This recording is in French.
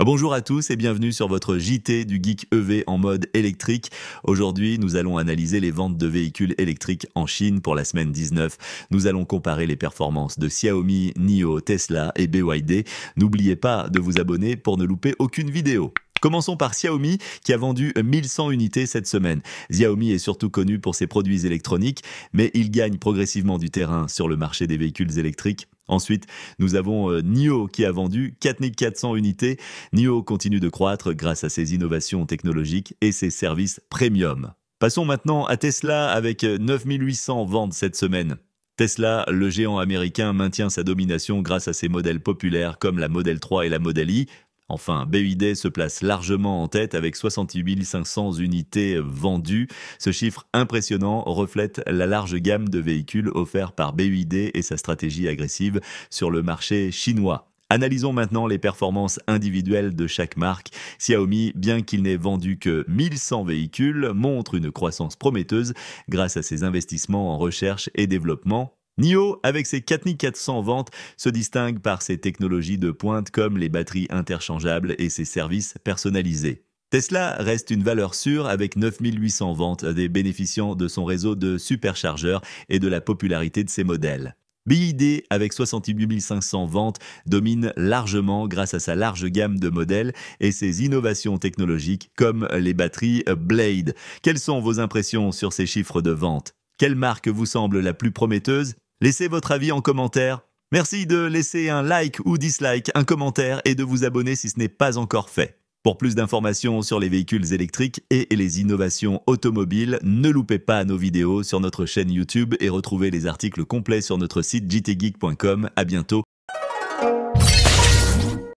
Bonjour à tous et bienvenue sur votre JT du Geek EV en mode électrique. Aujourd'hui, nous allons analyser les ventes de véhicules électriques en Chine pour la semaine 19. Nous allons comparer les performances de Xiaomi, NIO, Tesla et BYD. N'oubliez pas de vous abonner pour ne louper aucune vidéo. Commençons par Xiaomi qui a vendu 1100 unités cette semaine. Xiaomi est surtout connu pour ses produits électroniques, mais il gagne progressivement du terrain sur le marché des véhicules électriques Ensuite, nous avons euh, NIO qui a vendu 4400 unités. NIO continue de croître grâce à ses innovations technologiques et ses services premium. Passons maintenant à Tesla avec 9800 euh, ventes cette semaine. Tesla, le géant américain, maintient sa domination grâce à ses modèles populaires comme la Model 3 et la Model i, Enfin, BUID se place largement en tête avec 68 500 unités vendues. Ce chiffre impressionnant reflète la large gamme de véhicules offerts par BUID et sa stratégie agressive sur le marché chinois. Analysons maintenant les performances individuelles de chaque marque. Xiaomi, bien qu'il n'ait vendu que 1100 véhicules, montre une croissance prometteuse grâce à ses investissements en recherche et développement NIO, avec ses 4400 ventes, se distingue par ses technologies de pointe comme les batteries interchangeables et ses services personnalisés. Tesla reste une valeur sûre avec 9800 ventes des bénéficiants de son réseau de superchargeurs et de la popularité de ses modèles. BID, avec 68 ventes, domine largement grâce à sa large gamme de modèles et ses innovations technologiques comme les batteries Blade. Quelles sont vos impressions sur ces chiffres de vente Quelle marque vous semble la plus prometteuse Laissez votre avis en commentaire. Merci de laisser un like ou dislike, un commentaire et de vous abonner si ce n'est pas encore fait. Pour plus d'informations sur les véhicules électriques et les innovations automobiles, ne loupez pas nos vidéos sur notre chaîne YouTube et retrouvez les articles complets sur notre site jtgeek.com. À bientôt.